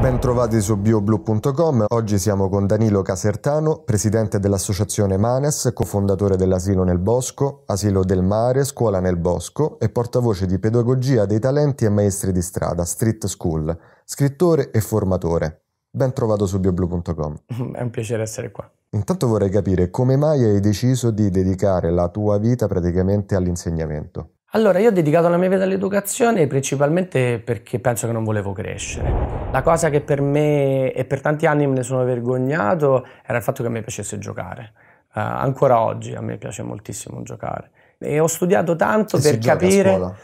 Bentrovati su bioblu.com, oggi siamo con Danilo Casertano, presidente dell'associazione Manes, cofondatore dell'Asilo nel Bosco, Asilo del Mare, Scuola nel Bosco e portavoce di pedagogia dei talenti e maestri di strada, Street School, scrittore e formatore. Bentrovato su bioblu.com. È un piacere essere qua. Intanto vorrei capire come mai hai deciso di dedicare la tua vita praticamente all'insegnamento. Allora, io ho dedicato la mia vita all'educazione principalmente perché penso che non volevo crescere. La cosa che per me e per tanti anni me ne sono vergognato era il fatto che a me piacesse giocare. Uh, ancora oggi a me piace moltissimo giocare. E ho studiato tanto e per capire.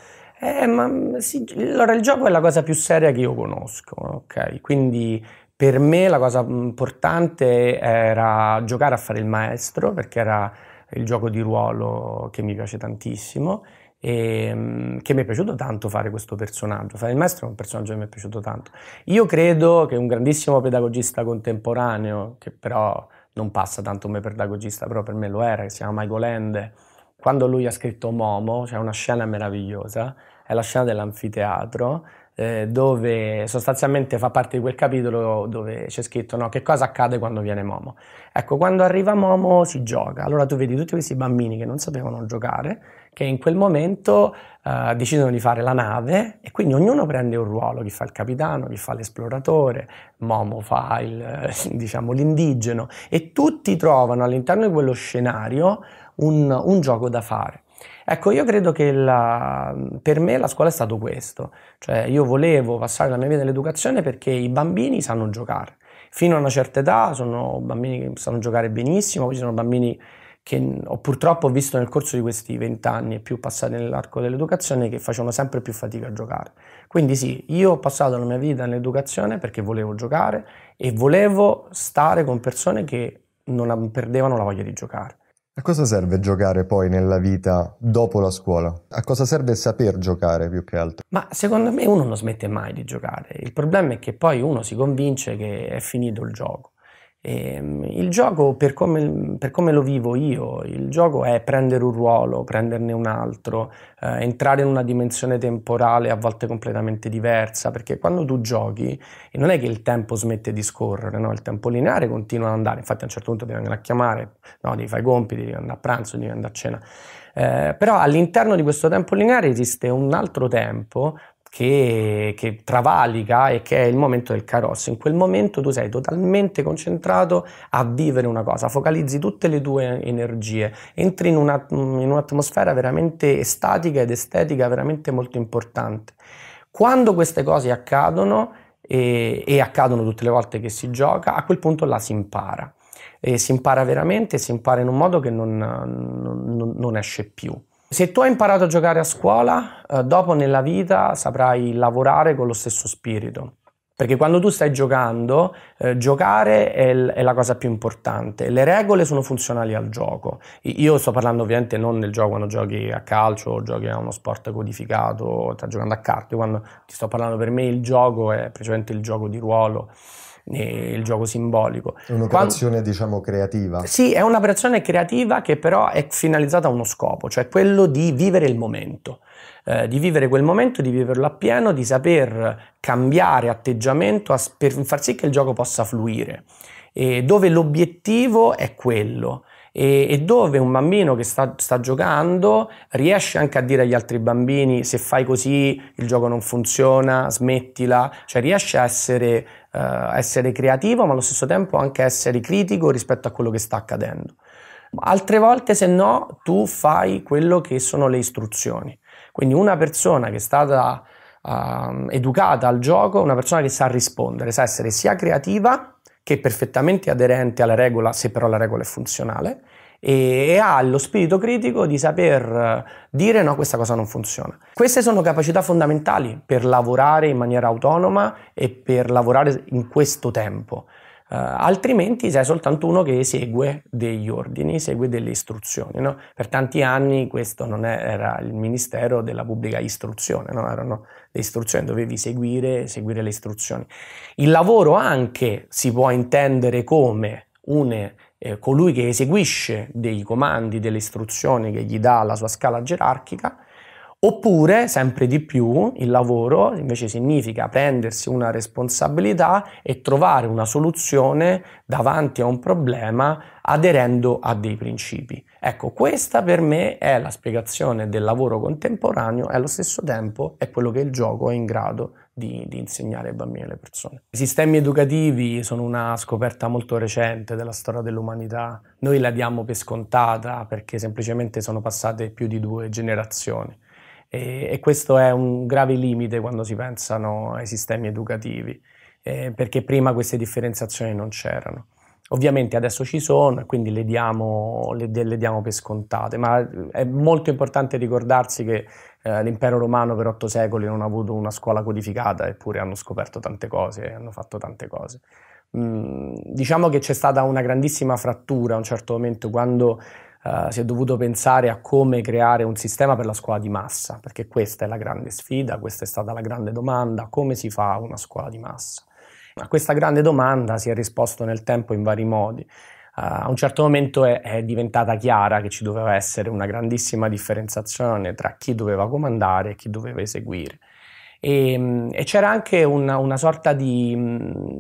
Eh, ma mm, sì, allora il gioco è la cosa più seria che io conosco, ok? Quindi per me la cosa mm, importante era giocare a fare il maestro, perché era il gioco di ruolo che mi piace tantissimo e, ehm, che mi è piaciuto tanto fare questo personaggio. Fare il maestro è un personaggio che mi è piaciuto tanto. Io credo che un grandissimo pedagogista contemporaneo, che però non passa tanto come pedagogista, però per me lo era, che si chiama Michael Ende, quando lui ha scritto Momo, c'è cioè una scena meravigliosa, è la scena dell'anfiteatro, eh, dove sostanzialmente fa parte di quel capitolo dove c'è scritto no, che cosa accade quando viene Momo. Ecco, quando arriva Momo si gioca, allora tu vedi tutti questi bambini che non sapevano giocare, che in quel momento eh, decidono di fare la nave e quindi ognuno prende un ruolo, chi fa il capitano, chi fa l'esploratore, Momo fa il, diciamo, l'indigeno e tutti trovano all'interno di quello scenario un, un gioco da fare. Ecco, io credo che la, per me la scuola è stato questo, cioè io volevo passare la mia vita nell'educazione perché i bambini sanno giocare, fino a una certa età sono bambini che sanno giocare benissimo, poi ci sono bambini che ho purtroppo visto nel corso di questi vent'anni e più passati nell'arco dell'educazione che facevano sempre più fatica a giocare. Quindi sì, io ho passato la mia vita nell'educazione perché volevo giocare e volevo stare con persone che non perdevano la voglia di giocare. A cosa serve giocare poi nella vita dopo la scuola? A cosa serve saper giocare più che altro? Ma secondo me uno non smette mai di giocare. Il problema è che poi uno si convince che è finito il gioco. E, ehm, il gioco, per come, per come, lo vivo io, il gioco è prendere un ruolo, prenderne un altro, eh, entrare in una dimensione temporale a volte completamente diversa, perché quando tu giochi non è che il tempo smette di scorrere, no? il tempo lineare continua ad andare, infatti a un certo punto devi andare a chiamare, no? devi fare i compiti, devi andare a pranzo, devi andare a cena. Eh, però all'interno di questo tempo lineare esiste un altro tempo che, che, travalica e che è il momento del carosso. In quel momento tu sei totalmente concentrato a vivere una cosa, focalizzi tutte le tue energie, entri in, una, in un'atmosfera veramente estatica ed estetica veramente molto importante. Quando queste cose accadono, e, e accadono tutte le volte che si gioca, a quel punto la si impara. E si impara veramente, si impara in un modo che non, non, non esce più. Se tu hai imparato a giocare a scuola, eh, dopo nella vita saprai lavorare con lo stesso spirito. Perché quando tu stai giocando, eh, giocare è, l- è, la cosa più importante. Le regole sono funzionali al gioco. Io sto parlando ovviamente non del gioco quando giochi a calcio o giochi a uno sport codificato, stai giocando a carte. Quando ti sto parlando per me il gioco è precisamente il gioco di ruolo il gioco simbolico. È un'operazione Quando, diciamo creativa. Sì, è un'operazione creativa che però è finalizzata a uno scopo, cioè quello di vivere il momento. Eh, di vivere quel momento, di viverlo appieno, di saper cambiare atteggiamento a, per far sì che il gioco possa fluire, e dove l'obiettivo è quello e, e dove un bambino che sta, sta, giocando riesce anche a dire agli altri bambini se fai così il gioco non funziona, smettila, cioè riesce a essere eh, essere creativo, ma allo stesso tempo anche essere critico rispetto a quello che sta accadendo. Altre volte, se no, tu fai quello che sono le istruzioni. Quindi una persona che è stata eh, educata al gioco, una persona che sa rispondere, sa essere sia creativa che perfettamente aderente alla regola, se però la regola è funzionale, e, e ha lo spirito critico di saper eh, dire no, questa cosa non funziona. Queste sono capacità fondamentali per lavorare in maniera autonoma e per lavorare in questo tempo. Uh, altrimenti sei soltanto uno che segue degli ordini, segue delle istruzioni. No? Per tanti anni questo non era il ministero della pubblica istruzione, no? erano le istruzioni, dovevi seguire, seguire le istruzioni. Il lavoro anche si può intendere come une eh, colui che eseguisce dei comandi, delle istruzioni che gli dà la sua scala gerarchica, oppure sempre di più il lavoro invece significa prendersi una responsabilità e trovare una soluzione davanti a un problema aderendo a dei principi. Ecco, questa per me è la spiegazione del lavoro contemporaneo e allo stesso tempo è quello che il gioco è in grado di di, di, insegnare ai bambini e alle persone. I sistemi educativi sono una scoperta molto recente della storia dell'umanità. Noi la diamo per scontata perché semplicemente sono passate più di due generazioni. E, e questo è un grave limite quando si pensano ai sistemi educativi, eh, perché prima queste differenziazioni non c'erano. Ovviamente adesso ci sono, quindi le diamo, le, le diamo per scontate, ma eh, è molto importante ricordarsi che eh, l'impero romano per otto secoli non ha avuto una scuola codificata, eppure hanno scoperto tante cose, e hanno fatto tante cose. Mm, diciamo che c'è stata una grandissima frattura a un certo momento quando Uh, si è dovuto pensare a come creare un sistema per la scuola di massa, perché questa è la grande sfida, questa è stata la grande domanda, come si fa una scuola di massa? A questa grande domanda si è risposto nel tempo in vari modi. Uh, a un certo momento è, è, diventata chiara che ci doveva essere una grandissima differenziazione tra chi doveva comandare e chi doveva eseguire. E, ehm, e c'era anche una, una sorta di,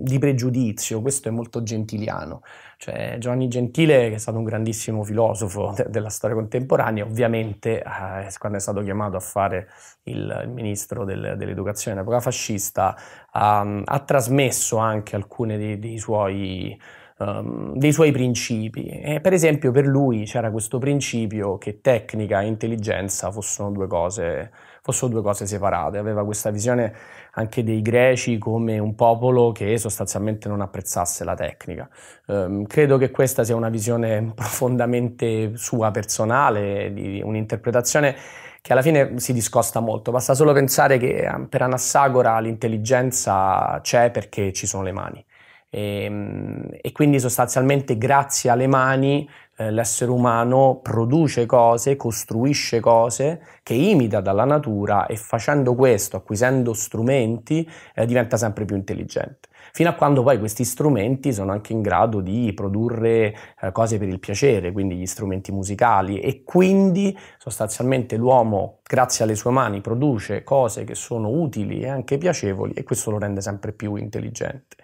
di, pregiudizio, questo è molto gentiliano. Cioè, Giovanni Gentile, che è stato un grandissimo filosofo de, della storia contemporanea, ovviamente eh, quando è stato chiamato a fare il, il ministro del, dell'educazione in fascista, ha, ha trasmesso anche alcuni dei, dei suoi ehm, dei suoi principi. E per esempio per lui c'era questo principio che tecnica e intelligenza fossero due cose fossero due cose separate. Aveva questa visione anche dei greci come un popolo che sostanzialmente non apprezzasse la tecnica. Um, credo che questa sia una visione profondamente sua personale, di un'interpretazione che alla fine si discosta molto. Basta solo pensare che ehm, per Anassagora l'intelligenza c'è perché ci sono le mani. E, ehm, e quindi sostanzialmente grazie alle mani eh, l'essere umano produce cose, costruisce cose che imita dalla natura e facendo questo, acquisendo strumenti, eh, diventa sempre più intelligente fino a quando poi questi strumenti sono anche in grado di produrre eh, cose per il piacere, quindi gli strumenti musicali e quindi sostanzialmente l'uomo grazie alle sue mani produce cose che sono utili e anche piacevoli e questo lo rende sempre più intelligente.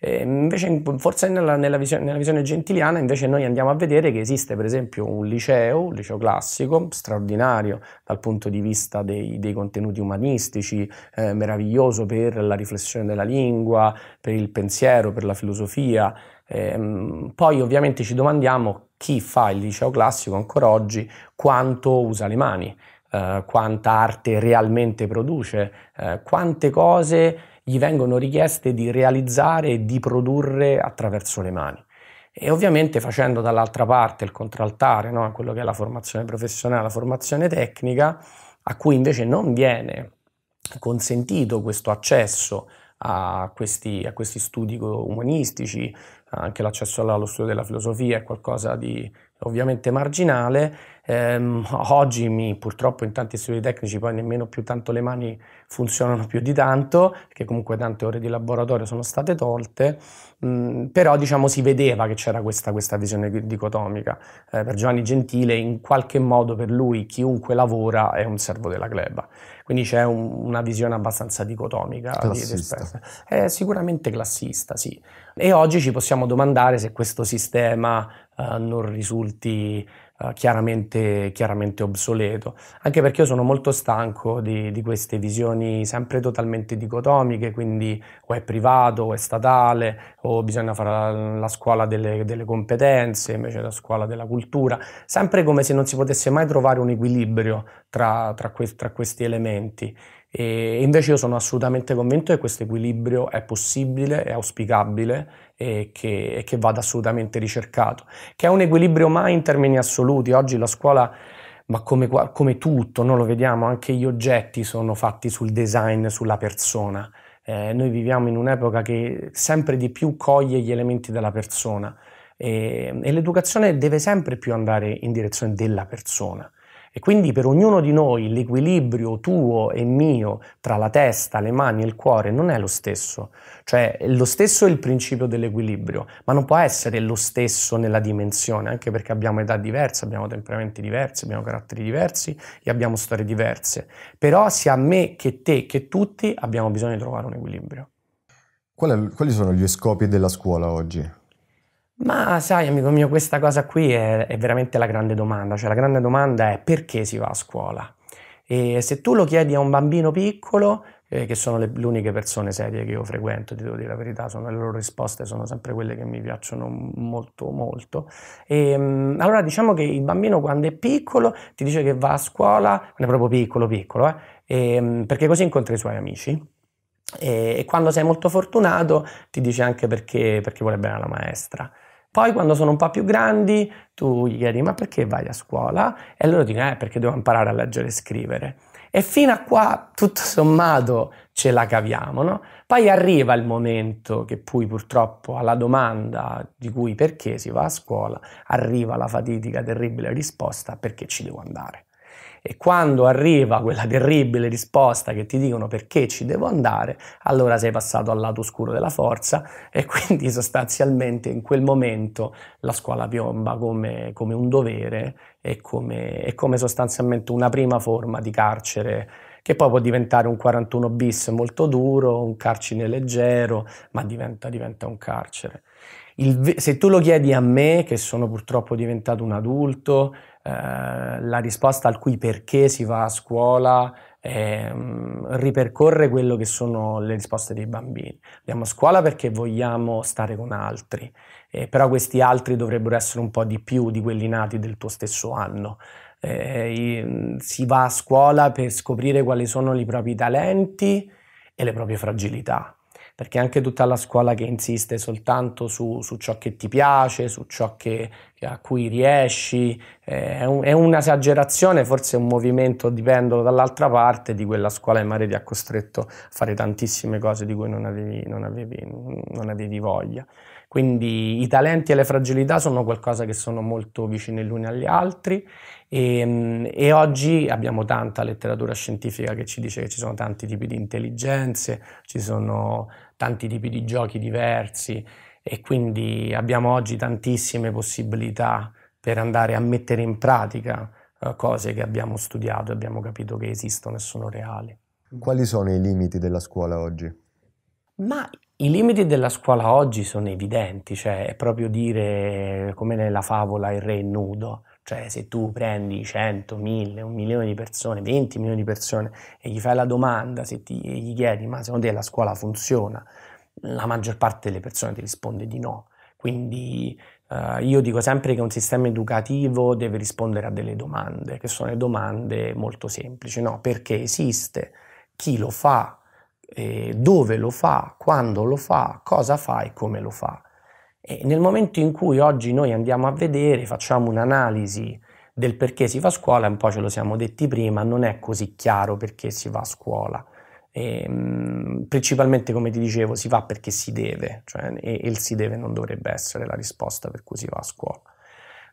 Eh, invece forse nella, nella, visione, nella, visione, gentiliana invece noi andiamo a vedere che esiste per esempio un liceo, un liceo classico, straordinario dal punto di vista dei, dei contenuti umanistici, eh, meraviglioso per la riflessione della lingua, per il pensiero, per la filosofia. Eh, poi ovviamente ci domandiamo chi fa il liceo classico ancora oggi, quanto usa le mani, eh, quanta arte realmente produce, eh, quante cose gli vengono richieste di realizzare e di produrre attraverso le mani. E ovviamente facendo dall'altra parte il contraltare, no? quello che è la formazione professionale, la formazione tecnica, a cui invece non viene consentito questo accesso a questi, a questi studi umanistici, anche l'accesso allo studio della filosofia è qualcosa di ovviamente marginale, Ehm, oggi mi, purtroppo in tanti studi tecnici poi nemmeno più tanto le mani funzionano più di tanto, perché comunque tante ore di laboratorio sono state tolte, mh, mm, però diciamo si vedeva che c'era questa, questa visione dicotomica. Eh, per Giovanni Gentile in qualche modo per lui chiunque lavora è un servo della gleba, quindi c'è un, una visione abbastanza dicotomica. Classista. Di, è eh, sicuramente classista, sì. E oggi ci possiamo domandare se questo sistema eh, non risulti uh, chiaramente, chiaramente, obsoleto, anche perché io sono molto stanco di, di, queste visioni sempre totalmente dicotomiche, quindi o è privato o è statale, o bisogna fare la, la scuola delle, delle, competenze invece la scuola della cultura, sempre come se non si potesse mai trovare un equilibrio tra, tra, que tra questi elementi. E invece io sono assolutamente convinto che questo equilibrio è possibile, è auspicabile e che, e che vada assolutamente ricercato, che è un equilibrio mai in termini assoluti. Oggi la scuola ma come, come tutto, noi lo vediamo, anche gli oggetti sono fatti sul design, sulla persona. Eh, noi viviamo in un'epoca che sempre di più coglie gli elementi della persona e, e l'educazione deve sempre più andare in direzione della persona. E quindi per ognuno di noi l'equilibrio tuo e mio tra la testa, le mani e il cuore non è lo stesso. Cioè lo stesso è il principio dell'equilibrio, ma non può essere lo stesso nella dimensione, anche perché abbiamo età diverse, abbiamo temperamenti diversi, abbiamo caratteri diversi e abbiamo storie diverse. Però sia me che te che tutti abbiamo bisogno di trovare un equilibrio. Quali sono gli scopi della scuola oggi? Ma sai, amico mio, questa cosa qui è, è, veramente la grande domanda. Cioè, la grande domanda è perché si va a scuola? E se tu lo chiedi a un bambino piccolo, eh, che sono le, le, uniche persone serie che io frequento, ti devo dire la verità, sono, le loro risposte sono sempre quelle che mi piacciono molto molto. E, mm, allora diciamo che il bambino quando è piccolo ti dice che va a scuola, quando è proprio piccolo piccolo, eh, e, mm, perché così incontra i suoi amici. E, e, quando sei molto fortunato ti dice anche perché, perché vuole bene alla maestra. Poi quando sono un po' più grandi tu gli chiedi ma perché vai a scuola? E loro dicono eh perché devo imparare a leggere e scrivere. E fino a qua tutto sommato ce la caviamo, no? Poi arriva il momento che poi purtroppo alla domanda di cui perché si va a scuola arriva la fatidica terribile risposta perché ci devo andare. E quando arriva quella terribile risposta che ti dicono perché ci devo andare, allora sei passato al lato oscuro della forza e quindi sostanzialmente in quel momento la scuola piomba come, come un dovere e come, e come sostanzialmente una prima forma di carcere che poi può diventare un 41 bis molto duro, un carcine leggero, ma diventa, diventa un carcere. Il, se tu lo chiedi a me, che sono purtroppo diventato un adulto, eh, la risposta al cui perché si va a scuola eh, ripercorre quello che sono le risposte dei bambini. Andiamo a scuola perché vogliamo stare con altri, eh, però questi altri dovrebbero essere un po' di più di quelli nati del tuo stesso anno. Eh, si va a scuola per scoprire quali sono i propri talenti e le proprie fragilità perché anche tutta la scuola che insiste soltanto su, su ciò che ti piace, su ciò che, a cui riesci, eh, è, un, è, un'esagerazione, forse un movimento di pendolo dall'altra parte di quella scuola in mare ti ha costretto a fare tantissime cose di cui non avevi, non avevi, non avevi voglia. Quindi i talenti e le fragilità sono qualcosa che sono molto vicine gli uni agli altri e, ehm, e, oggi abbiamo tanta letteratura scientifica che ci dice che ci sono tanti tipi di intelligenze, ci sono tanti tipi di giochi diversi e quindi abbiamo oggi tantissime possibilità per andare a mettere in pratica eh, cose che abbiamo studiato e abbiamo capito che esistono e sono reali. Quali sono i limiti della scuola oggi? Ma i limiti della scuola oggi sono evidenti, cioè è proprio dire come nella favola il re è nudo. Cioè, se tu prendi 100, 1000, un milione di persone, 20 milioni di persone e gli fai la domanda, se ti, gli chiedi ma secondo te la scuola funziona, la maggior parte delle persone ti risponde di no. Quindi eh, io dico sempre che un sistema educativo deve rispondere a delle domande, che sono domande molto semplici, no? Perché esiste, chi lo fa, eh, dove lo fa, quando lo fa, cosa fa e come lo fa. E nel momento in cui oggi noi andiamo a vedere, facciamo un'analisi del perché si fa scuola, un po' ce lo siamo detti prima, non è così chiaro perché si va a scuola. E, ehm, principalmente, come ti dicevo, si va perché si deve, cioè, e il si deve non dovrebbe essere la risposta per cui si va a scuola.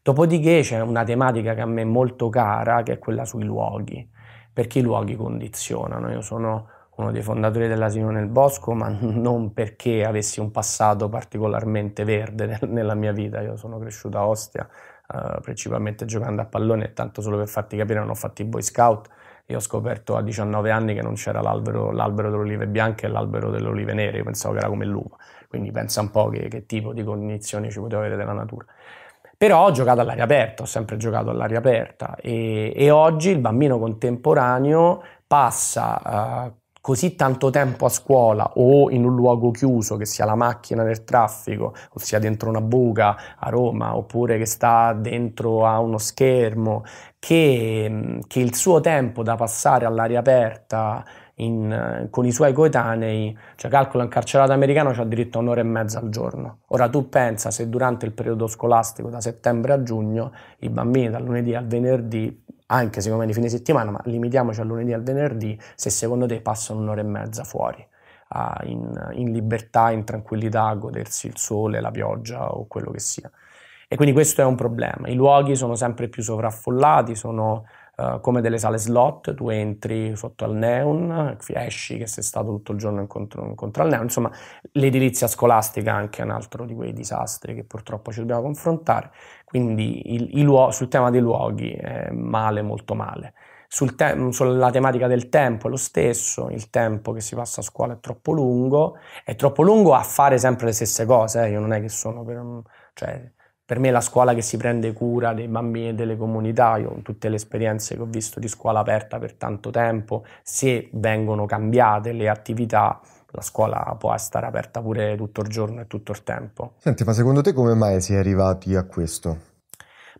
Dopodiché c'è una tematica che a me è molto cara, che è quella sui luoghi, perché i luoghi condizionano. Io sono uno dei fondatori dell'asino nel bosco, ma non perché avessi un passato particolarmente verde nella mia vita. Io sono cresciuto a Ostia, eh, principalmente giocando a pallone, tanto solo per farti capire, non ho fatto i Boy Scout. Io ho scoperto a 19 anni che non c'era l'albero, l'albero delle olive bianche e l'albero delle olive nere, io pensavo che era come l'uva. Quindi pensa un po' che, che tipo di cognizioni ci poteva avere della natura. Però ho giocato all'aria aperta, ho sempre giocato all'aria aperta e, e oggi il bambino contemporaneo passa uh, così tanto tempo a scuola o in un luogo chiuso, che sia la macchina nel traffico, o sia dentro una buca a Roma, oppure che sta dentro a uno schermo, che, mm, che il suo tempo da passare all'aria aperta in, eh, con i suoi coetanei, cioè calcola un carcerato americano ha diritto a un'ora e mezza al giorno. Ora tu pensa se durante il periodo scolastico da settembre a giugno i bambini dal lunedì al venerdì anche secondo me di fine settimana, ma limitiamoci al lunedì e al venerdì, se secondo te passano un'ora e mezza fuori, uh, in, in, libertà, in tranquillità, a godersi il sole, la pioggia o quello che sia. E quindi questo è un problema. I luoghi sono sempre più sovraffollati, sono uh, come delle sale slot, tu entri sotto al neon, esci che sei stato tutto il giorno incontro, incontro al neon. Insomma, l'edilizia scolastica è anche un altro di quei disastri che purtroppo ci dobbiamo confrontare. Quindi il, il, sul tema dei luoghi, eh, male, molto male. Sul te- mm, sulla tematica del tempo è lo stesso, il tempo che si passa a scuola è troppo lungo, è troppo lungo a fare sempre le stesse cose, eh. io non è che sono per... Un, cioè, per me la scuola che si prende cura dei bambini e delle comunità, io ho tutte le esperienze che ho visto di scuola aperta per tanto tempo, se vengono cambiate le attività la scuola può stare aperta pure tutto il giorno e tutto il tempo. Senti, ma secondo te come mai si è arrivati a questo?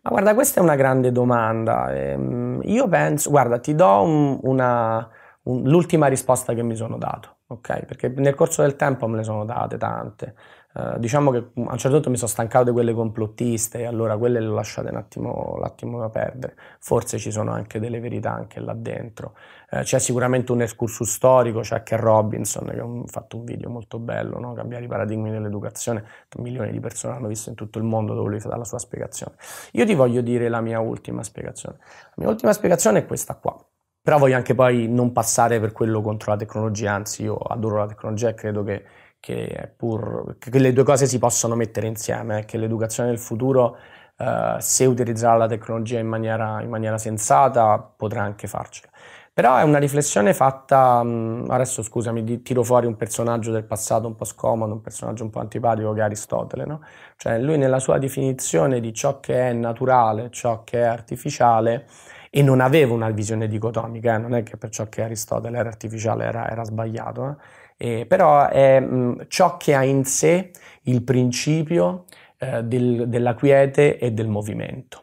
Ma guarda, questa è una grande domanda. Ehm, io penso, guarda, ti do un, una, un, l'ultima risposta che mi sono dato, ok? Perché nel corso del tempo me ne sono date tante. Eh, diciamo che a un certo punto mi sono stancato di quelle complottiste e allora quelle le ho lasciate un attimo, un attimo da perdere. Forse ci sono anche delle verità anche là dentro. Uh, c'è sicuramente un excursus storico, c'è anche Robinson che ha fatto un video molto bello, no? cambiare i paradigmi dell'educazione, milioni di persone l'hanno visto in tutto il mondo dove lui fa la sua spiegazione. Io ti voglio dire la mia ultima spiegazione. La mia ultima spiegazione è questa qua. Però voglio anche poi non passare per quello contro la tecnologia, anzi io adoro la tecnologia e credo che che, pur, che le due cose si possono mettere insieme, eh, che l'educazione del futuro, eh, se utilizzerà la tecnologia in maniera, in maniera sensata, potrà anche farcela. Però è una riflessione fatta, adesso scusami, tiro fuori un personaggio del passato un po' scomodo, un personaggio un po' antipatico che è Aristotele, no? Cioè lui nella sua definizione di ciò che è naturale, ciò che è artificiale, e non aveva una visione dicotomica, eh? non è che per ciò che Aristotele era artificiale era, era sbagliato, eh? Eh, però è mh, mm, ciò che ha in sé il principio eh, del, della quiete e del movimento.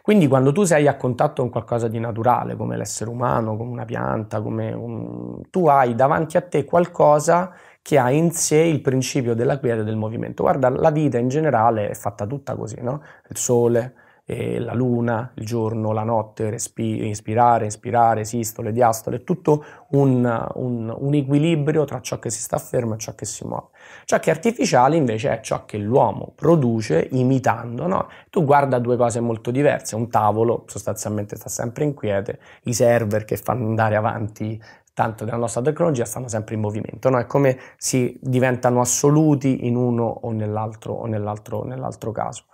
Quindi quando tu sei a contatto con qualcosa di naturale, come l'essere umano, come una pianta, come un... tu hai davanti a te qualcosa che ha in sé il principio della quiete e del movimento. Guarda, la vita in generale è fatta tutta così, no? Il sole, eh, la luna, il giorno, la notte, respi- inspirare, espirare, sistole, diastole, tutto un, un, un, equilibrio tra ciò che si sta fermo e ciò che si muove. Ciò che è artificiale invece è ciò che l'uomo produce imitando. No? Tu guarda due cose molto diverse, un tavolo sostanzialmente sta sempre inquieto, i server che fanno andare avanti tanto della nostra tecnologia stanno sempre in movimento, no? è come si diventano assoluti in uno o nell'altro, o nell'altro, nell'altro caso.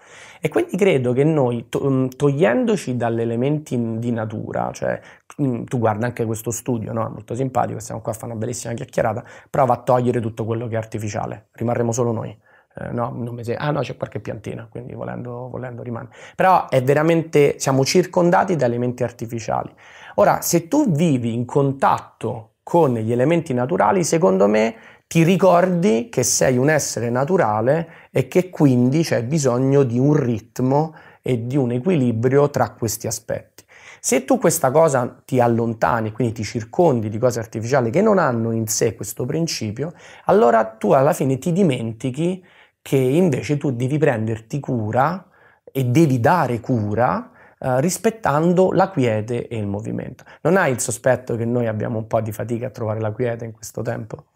E quindi credo che noi, mm, togliendoci dagli elementi di natura, cioè mm, tu guarda anche questo studio, no? è molto simpatico, stiamo qua a fare una bellissima chiacchierata, prova a togliere tutto quello che è artificiale, rimarremo solo noi. Eh, no, non mi ah no c'è qualche piantina, quindi volendo, volendo rimane. Però è veramente, siamo circondati da elementi artificiali. Ora, se tu vivi in contatto con gli elementi naturali, secondo me ti ricordi che sei un essere naturale e che quindi c'è bisogno di un ritmo e di un equilibrio tra questi aspetti. Se tu questa cosa ti allontani, quindi ti circondi di cose artificiali che non hanno in sé questo principio, allora tu alla fine ti dimentichi che invece tu devi prenderti cura e devi dare cura eh, rispettando la quiete e il movimento. Non hai il sospetto che noi abbiamo un po' di fatica a trovare la quiete in questo tempo?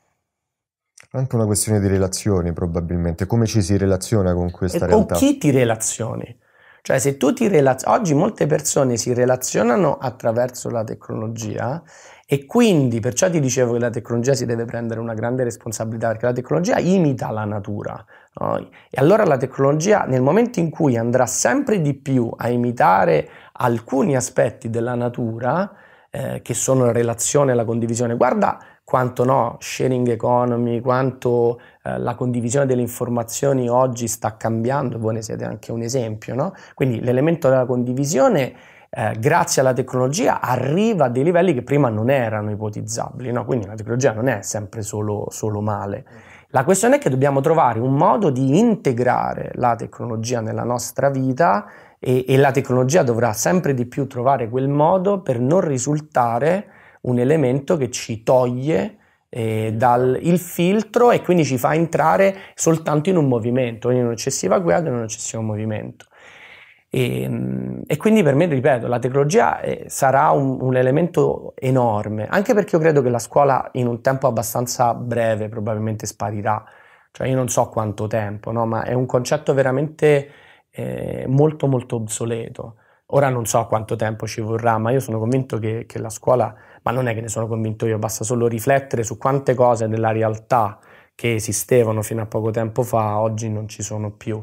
Anche una questione di relazioni probabilmente, come ci si relaziona con questa e realtà? Con chi ti relazioni? Cioè, se tu ti relazioni, oggi molte persone si relazionano attraverso la tecnologia e quindi perciò ti dicevo che la tecnologia si deve prendere una grande responsabilità perché la tecnologia imita la natura. No? E allora la tecnologia nel momento in cui andrà sempre di più a imitare alcuni aspetti della natura, eh, che sono la relazione e la condivisione, guarda quanto no, sharing economy, quanto eh, la condivisione delle informazioni oggi sta cambiando, voi ne siete anche un esempio, no? Quindi l'elemento della condivisione eh, grazie alla tecnologia arriva a dei livelli che prima non erano ipotizzabili, no? quindi la tecnologia non è sempre solo, solo male. La questione è che dobbiamo trovare un modo di integrare la tecnologia nella nostra vita e, e, la tecnologia dovrà sempre di più trovare quel modo per non risultare un elemento che ci toglie eh, dal il filtro e quindi ci fa entrare soltanto in un movimento, in un'eccessiva guida, in un eccessivo movimento. E, ehm, e, quindi per me, ripeto, la tecnologia eh, sarà un, un, elemento enorme, anche perché io credo che la scuola in un tempo abbastanza breve probabilmente sparirà, cioè io non so quanto tempo, no? ma è un concetto veramente eh, molto molto obsoleto. Ora non so quanto tempo ci vorrà, ma io sono convinto che, che la scuola, ma non è che ne sono convinto io, basta solo riflettere su quante cose nella realtà che esistevano fino a poco tempo fa oggi non ci sono più.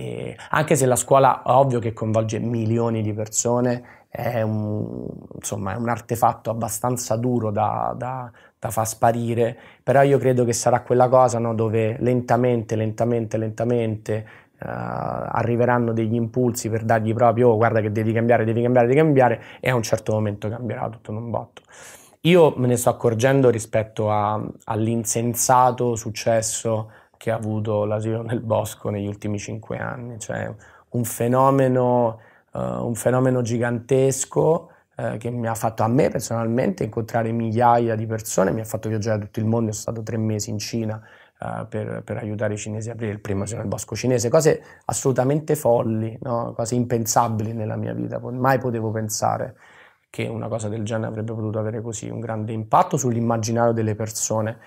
E anche se la scuola, ovvio che coinvolge milioni di persone, è un, insomma, è un artefatto abbastanza duro da, da, da, far sparire, però io credo che sarà quella cosa no, dove lentamente, lentamente, lentamente uh, arriveranno degli impulsi per dargli proprio, oh, guarda che devi cambiare, devi cambiare, devi cambiare, e a un certo momento cambierà tutto in un botto. Io me ne sto accorgendo rispetto a, all'insensato successo che ha avuto l'asilo nel bosco negli ultimi cinque anni, cioè un fenomeno, uh, un fenomeno gigantesco uh, che mi ha fatto a me personalmente incontrare migliaia di persone, mi ha fatto viaggiare tutto il mondo, sono stato tre mesi in Cina uh, per, per, aiutare i cinesi a aprire il primo asilo nel bosco cinese, cose assolutamente folli, no? cose impensabili nella mia vita, mai potevo pensare che una cosa del genere avrebbe potuto avere così un grande impatto sull'immaginario delle persone.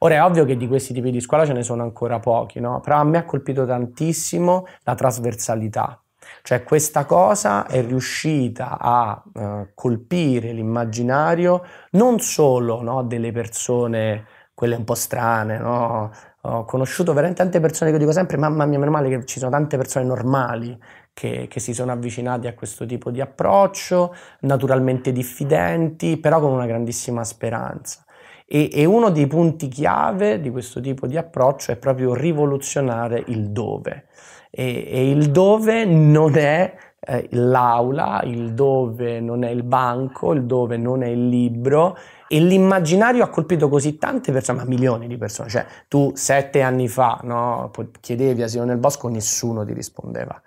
Ora è ovvio che di questi tipi di scuola ce ne sono ancora pochi, no? però a me ha colpito tantissimo la trasversalità, cioè questa cosa è riuscita a eh, colpire l'immaginario non solo no, delle persone, quelle un po' strane, no? ho conosciuto veramente tante persone che dico sempre, mamma mia, meno male che ci sono tante persone normali che, che, si sono avvicinate a questo tipo di approccio, naturalmente diffidenti, però con una grandissima speranza. E, e uno dei punti chiave di questo tipo di approccio è proprio rivoluzionare il dove. E, e il dove non è eh, l'aula, il dove non è il banco, il dove non è il libro, e l'immaginario ha colpito così tante persone, ma milioni di persone. Cioè, tu sette anni fa no, chiedevi asilo nel bosco, nessuno ti rispondeva.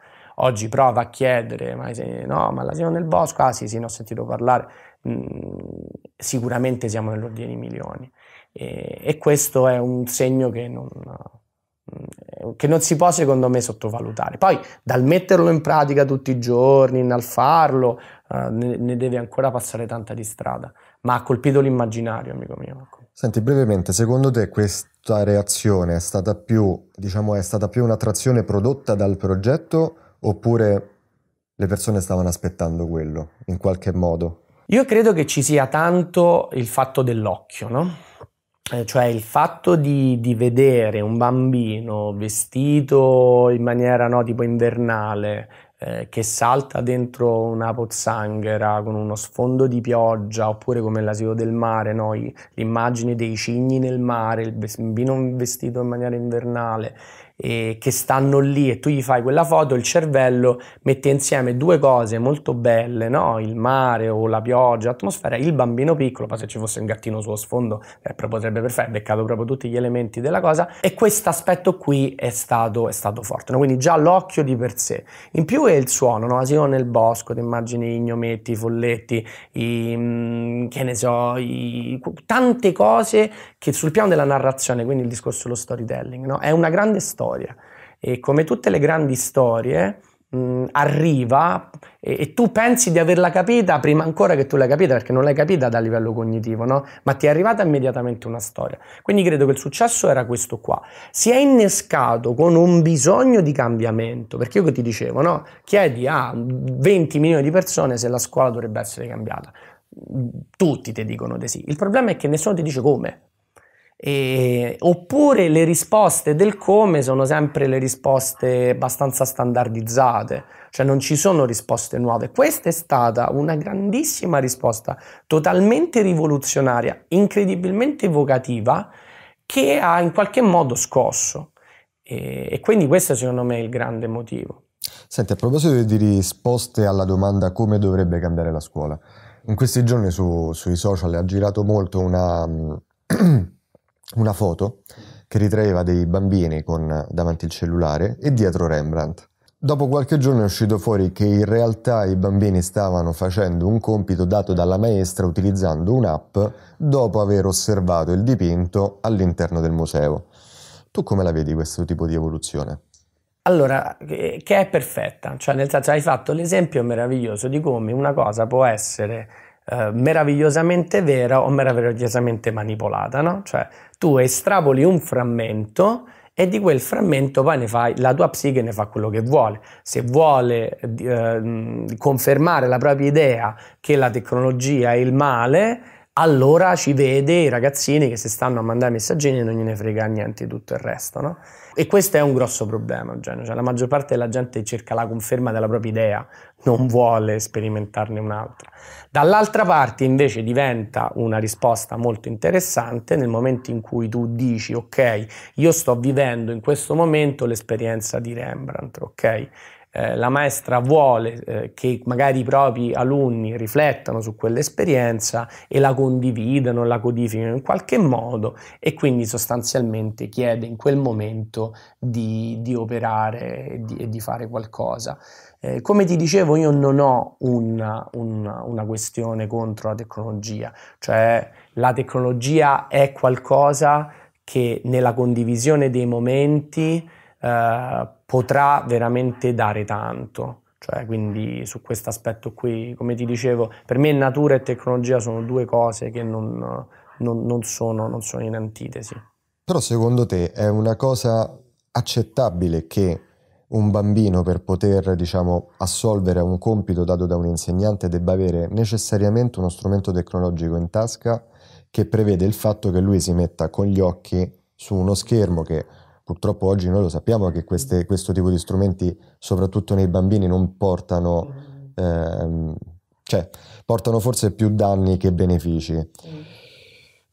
Oggi prova a chiedere, ma, no, ma l'asilo nel bosco? Ah sì, sì, ne ho sentito parlare sicuramente siamo nell'ordine di milioni. E, e questo è un segno che non, che non, si può, secondo me, sottovalutare. Poi, dal metterlo in pratica tutti i giorni, dal farlo, uh, ne, ne, deve ancora passare tanta di strada. Ma ha colpito l'immaginario, amico mio. Ecco. Senti, brevemente, secondo te questa reazione è stata più, diciamo, è stata più un'attrazione prodotta dal progetto oppure le persone stavano aspettando quello, in qualche modo? Io credo che ci sia tanto il fatto dell'occhio, no? Eh, cioè il fatto di, di, vedere un bambino vestito in maniera no, tipo invernale, eh, che salta dentro una pozzanghera con uno sfondo di pioggia, oppure come l'asilo del mare, no? l'immagine dei cigni nel mare, il bambino vestito in maniera invernale, eh, che stanno lì e tu gli fai quella foto, il cervello mette insieme due cose molto belle, no? il mare o la pioggia, l'atmosfera, il bambino piccolo, ma se ci fosse un gattino sullo sfondo eh, potrebbe perfetto, ha beccato proprio tutti gli elementi della cosa e questo aspetto qui è stato, è stato forte, no? quindi già l'occhio di per sé. In più è il suono, no? asino nel bosco, ti immagini i gnometti, i folletti, i, mm, che ne so, i, tante cose che sul piano della narrazione, quindi il discorso dello storytelling, no? è una grande storia storia. E come tutte le grandi storie, mh, arriva e, e, tu pensi di averla capita prima ancora che tu l'hai capita, perché non l'hai capita da livello cognitivo, no? ma ti è arrivata immediatamente una storia. Quindi credo che il successo era questo qua. Si è innescato con un bisogno di cambiamento, perché io ti dicevo, no? chiedi a 20 milioni di persone se la scuola dovrebbe essere cambiata. Tutti ti dicono di sì. Il problema è che nessuno ti dice come. E, eh, oppure le risposte del come sono sempre le risposte abbastanza standardizzate, cioè non ci sono risposte nuove. Questa è stata una grandissima risposta, totalmente rivoluzionaria, incredibilmente evocativa, che ha in qualche modo scosso. E, e quindi questo secondo me è il grande motivo. Senti, a proposito di risposte alla domanda come dovrebbe cambiare la scuola, in questi giorni su, sui social ha girato molto una... una foto che ritraeva dei bambini con davanti il cellulare e dietro Rembrandt. Dopo qualche giorno è uscito fuori che in realtà i bambini stavano facendo un compito dato dalla maestra utilizzando un'app dopo aver osservato il dipinto all'interno del museo. Tu come la vedi questo tipo di evoluzione? Allora, eh, che è perfetta, cioè nel senso hai fatto l'esempio meraviglioso di come una cosa può essere eh, meravigliosamente vera o meravigliosamente manipolata, no? Cioè tu estrapoli un frammento e di quel frammento poi ne fai, la tua psiche ne fa quello che vuole. Se vuole eh, eh confermare la propria idea che la tecnologia è il male, allora ci vede i ragazzini che si stanno a mandare messaggini e non gliene frega niente di tutto il resto, no? E questo è un grosso problema, cioè la maggior parte della gente cerca la conferma della propria idea, non vuole sperimentarne un'altra. Dall'altra parte invece diventa una risposta molto interessante nel momento in cui tu dici, ok, io sto vivendo in questo momento l'esperienza di Rembrandt, ok? Eh, la maestra vuole eh, che magari i propri alunni riflettano su quell'esperienza e la condividano, la codifichino in qualche modo e quindi sostanzialmente chiede in quel momento di, di operare e di, e di, fare qualcosa. Eh, come ti dicevo io non ho una, una, una questione contro la tecnologia, cioè la tecnologia è qualcosa che nella condivisione dei momenti eh, potrà veramente dare tanto. Cioè, quindi su questo aspetto qui, come ti dicevo, per me natura e tecnologia sono due cose che non, non, non, sono, non sono in antitesi. Però secondo te è una cosa accettabile che un bambino per poter diciamo, assolvere un compito dato da un insegnante debba avere necessariamente uno strumento tecnologico in tasca che prevede il fatto che lui si metta con gli occhi su uno schermo che Purtroppo oggi noi lo sappiamo che queste, questo tipo di strumenti, soprattutto nei bambini, non portano, ehm, cioè, portano forse più danni che benefici.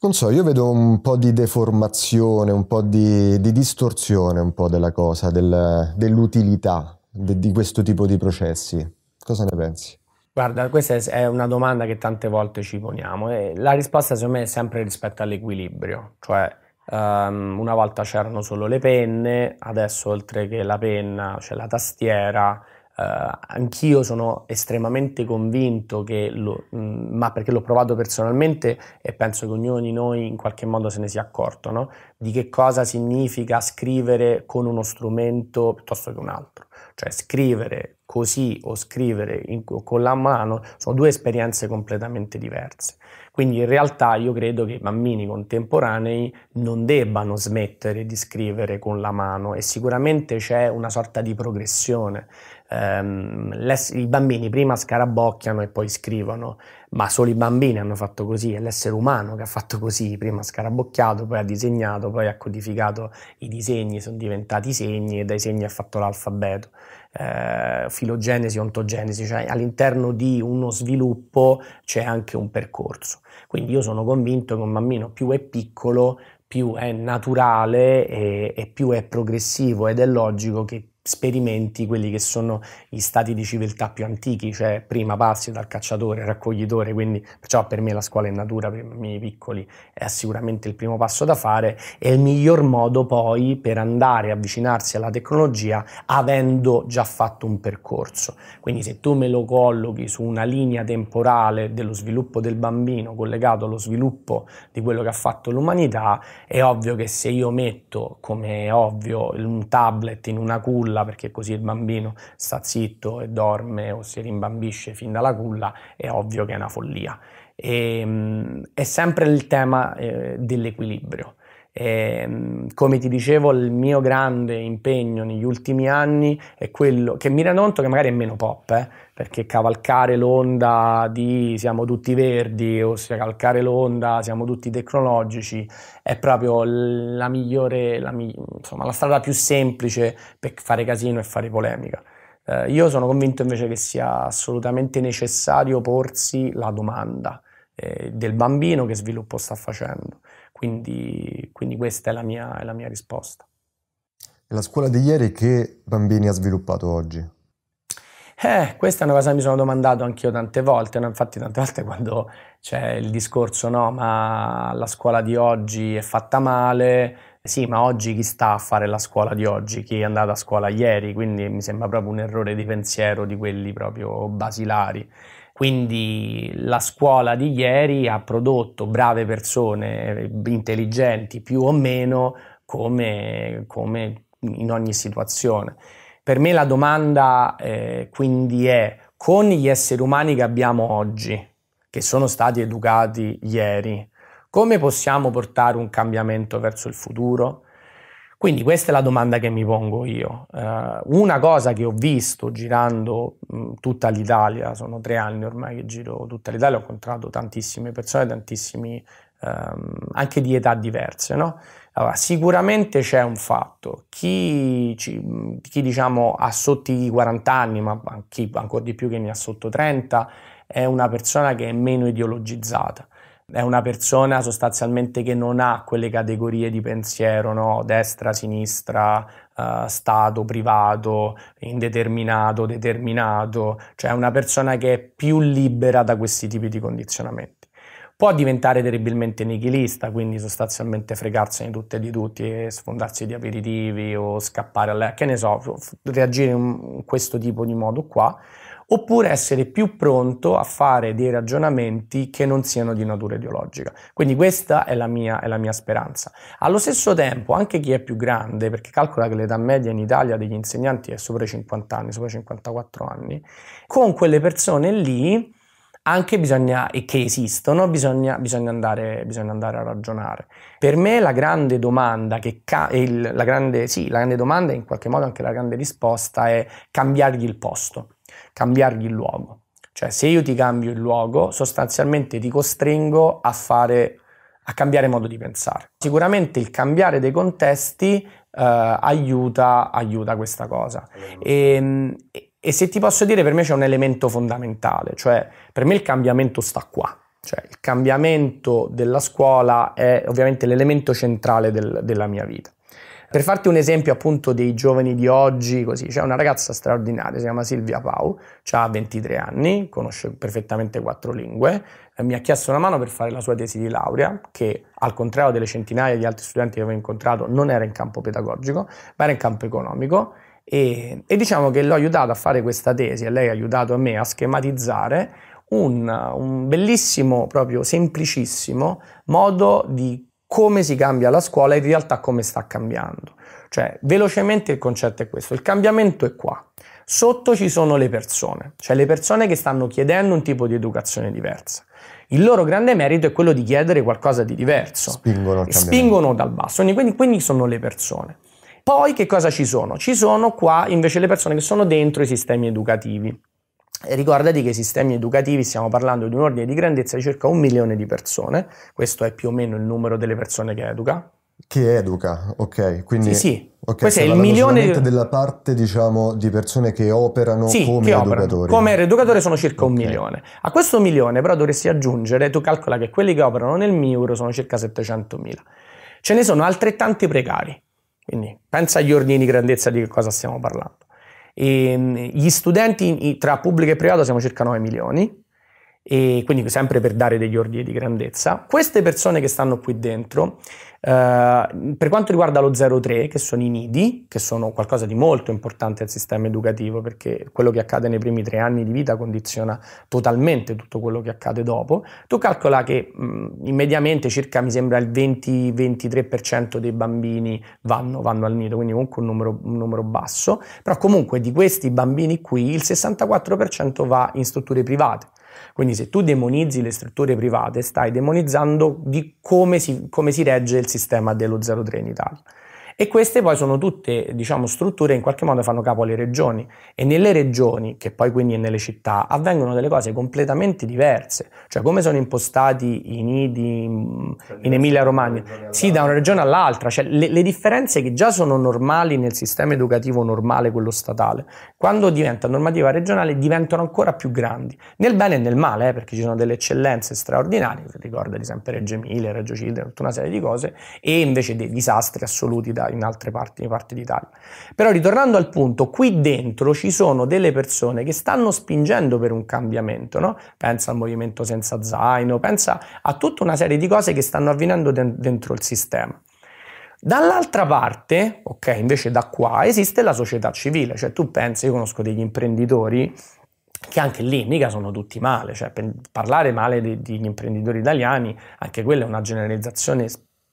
Non so, io vedo un po' di deformazione, un po' di, di distorsione un po' della cosa, del, dell'utilità de, di questo tipo di processi. Cosa ne pensi? Guarda, questa è una domanda che tante volte ci poniamo e la risposta secondo me è sempre rispetto all'equilibrio, cioè Um, una volta c'erano solo le penne, adesso oltre che la penna c'è la tastiera. Uh, anch'io sono estremamente convinto che, lo, mh, mm, ma perché l'ho provato personalmente e penso che ognuno di noi in qualche modo se ne sia accorto, no? di che cosa significa scrivere con uno strumento piuttosto che un altro. Cioè scrivere così o scrivere in, con la mano sono due esperienze completamente diverse. Quindi in realtà io credo che i bambini contemporanei non debbano smettere di scrivere con la mano e sicuramente c'è una sorta di progressione ehm, i bambini prima scarabocchiano e poi scrivono, ma solo i bambini hanno fatto così, è l'essere umano che ha fatto così, prima ha scarabocchiato, poi ha disegnato, poi ha codificato i disegni, sono diventati segni e dai segni ha fatto l'alfabeto. Eh, filogenesi, ontogenesi, cioè all'interno di uno sviluppo c'è anche un percorso. Quindi io sono convinto che un bambino più è piccolo, più è naturale e, e più è progressivo ed è logico che sperimenti quelli che sono gli stati di civiltà più antichi, cioè prima passi dal cacciatore al raccoglitore, quindi perciò per me la scuola in natura per i miei piccoli è sicuramente il primo passo da fare e il miglior modo poi per andare a avvicinarsi alla tecnologia avendo già fatto un percorso. Quindi se tu me lo collochi su una linea temporale dello sviluppo del bambino collegato allo sviluppo di quello che ha fatto l'umanità, è ovvio che se io metto, come è ovvio, un tablet in una culla culla perché così il bambino sta zitto e dorme o si rimbambisce fin dalla culla, è ovvio che è una follia. E, ehm, è sempre il tema eh, dell'equilibrio. E, ehm, come ti dicevo, il mio grande impegno negli ultimi anni è quello che mi rendo conto che magari è meno pop, eh, perché cavalcare l'onda di siamo tutti verdi, ossia cavalcare l'onda siamo tutti tecnologici, è proprio la migliore, la, insomma, la strada più semplice per fare casino e fare polemica. Eh, io sono convinto invece che sia assolutamente necessario porsi la domanda eh, del bambino che sviluppo sta facendo quindi, quindi questa è la, mia, è la mia risposta. La scuola di ieri che bambini ha sviluppato oggi? Eh, questa è una cosa che mi sono domandato anche io tante volte, infatti tante volte quando c'è il discorso no, ma la scuola di oggi è fatta male, sì, ma oggi chi sta a fare la scuola di oggi? Chi è andato a scuola ieri? Quindi mi sembra proprio un errore di pensiero di quelli proprio basilari. Quindi la scuola di ieri ha prodotto brave persone, intelligenti più o meno, come, come in ogni situazione. Per me la domanda eh, quindi è, con gli esseri umani che abbiamo oggi, che sono stati educati ieri, come possiamo portare un cambiamento verso il futuro? Quindi questa è la domanda che mi pongo io. Eh, una cosa che ho visto girando mh, mm, tutta l'Italia, sono tre anni ormai che giro tutta l'Italia, ho incontrato tantissime persone, tantissimi ehm, anche di età diverse. No? Allora, sicuramente c'è un fatto, chi, ci, mm, chi diciamo, ha sotto i 40 anni, ma chi ancora di più che ne ha sotto 30, è una persona che è meno ideologizzata è una persona sostanzialmente che non ha quelle categorie di pensiero, no? destra, sinistra, eh, stato, privato, indeterminato, determinato, cioè è una persona che è più libera da questi tipi di condizionamenti può diventare terribilmente nichilista, quindi sostanzialmente fregarsene tutte e di tutti e sfondarsi di aperitivi o scappare, alle, che ne so, reagire in questo tipo di modo qua oppure essere più pronto a fare dei ragionamenti che non siano di natura ideologica. Quindi questa è la mia, è la mia speranza. Allo stesso tempo, anche chi è più grande, perché calcola che l'età media in Italia degli insegnanti è sopra i 50 anni, sopra i 54 anni, con quelle persone lì anche bisogna, e che esistono, bisogna, bisogna, andare, bisogna, andare, a ragionare. Per me la grande domanda, che ca- il, la grande, sì, la grande domanda e in qualche modo anche la grande risposta è cambiargli il posto cambiargli il luogo. Cioè se io ti cambio il luogo, sostanzialmente ti costringo a fare a cambiare modo di pensare. Sicuramente il cambiare dei contesti eh, aiuta, aiuta, questa cosa. Ehm, e, e, se ti posso dire, per me c'è un elemento fondamentale, cioè per me il cambiamento sta qua. Cioè, il cambiamento della scuola è ovviamente l'elemento centrale del, della mia vita. Per farti un esempio appunto dei giovani di oggi, così, c'è una ragazza straordinaria, si chiama Silvia Pau, ha 23 anni, conosce perfettamente quattro lingue, eh, mi ha chiesto una mano per fare la sua tesi di laurea, che al contrario delle centinaia di altri studenti che avevo incontrato non era in campo pedagogico, ma era in campo economico e, e diciamo che l'ho aiutato a fare questa tesi e lei ha aiutato a me a schematizzare un, un bellissimo, proprio semplicissimo modo di come si cambia la scuola e in realtà come sta cambiando. Cioè, velocemente il concetto è questo, il cambiamento è qua. Sotto ci sono le persone, cioè le persone che stanno chiedendo un tipo di educazione diversa. Il loro grande merito è quello di chiedere qualcosa di diverso. Spingono, spingono dal basso, quindi, quindi sono le persone. Poi che cosa ci sono? Ci sono qua invece le persone che sono dentro i sistemi educativi. Ricordati che i sistemi educativi, stiamo parlando di un ordine di grandezza di circa un milione di persone, questo è più o meno il numero delle persone che educa. Che educa, ok. Quindi... Sì, sì. Okay, Questo è il milione della parte, diciamo, di persone che operano sì, come che operano. educatori. Come educatore sono circa okay. un milione. A questo milione però dovresti aggiungere, tu calcola che quelli che operano nel Miuro sono circa 700.000. Ce ne sono altrettanti precari. Quindi pensa agli ordini di grandezza di che cosa stiamo parlando. E, ehm, gli studenti tra pubblico e privato siamo circa 9 milioni e quindi sempre per dare degli ordini di grandezza. Queste persone che stanno qui dentro, eh, per quanto riguarda lo 03, che sono i nidi, che sono qualcosa di molto importante al sistema educativo, perché quello che accade nei primi tre anni di vita condiziona totalmente tutto quello che accade dopo, tu calcola che mh, mm, mediamente circa mi sembra il 20-23% dei bambini vanno, vanno, al nido, quindi comunque un numero, un numero basso, però comunque di questi bambini qui il 64% va in strutture private quindi se tu demonizzi le strutture private stai demonizzando di come si, come si regge il sistema dello 03 in Italia. E queste poi sono tutte, diciamo, strutture che in qualche modo fanno capo alle regioni e nelle regioni, che poi quindi è nelle città, avvengono delle cose completamente diverse, cioè come sono impostati i nidi in, cioè, in Emilia Romagna, sì, da una regione all'altra, cioè le, le differenze che già sono normali nel sistema educativo normale, quello statale, quando diventa normativa regionale diventano ancora più grandi, nel bene e nel male, eh, perché ci sono delle eccellenze straordinarie, ricorda di sempre Reggio Emilia, Reggio Cilde, tutta una serie di cose, e invece dei disastri assoluti da in altre parti, in parti d'Italia. Però ritornando al punto, qui dentro ci sono delle persone che stanno spingendo per un cambiamento, no? pensa al movimento senza zaino, pensa a tutta una serie di cose che stanno avvenendo dentro il sistema. Dall'altra parte, ok, invece da qua esiste la società civile, cioè tu pensi, io conosco degli imprenditori che anche lì mica sono tutti male, cioè parlare male degli imprenditori italiani, anche quella è una generalizzazione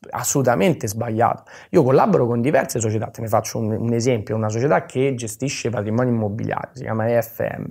assolutamente sbagliato. Io collaboro con diverse società, te ne faccio un, un, esempio, una società che gestisce patrimonio immobiliare, si chiama EFM.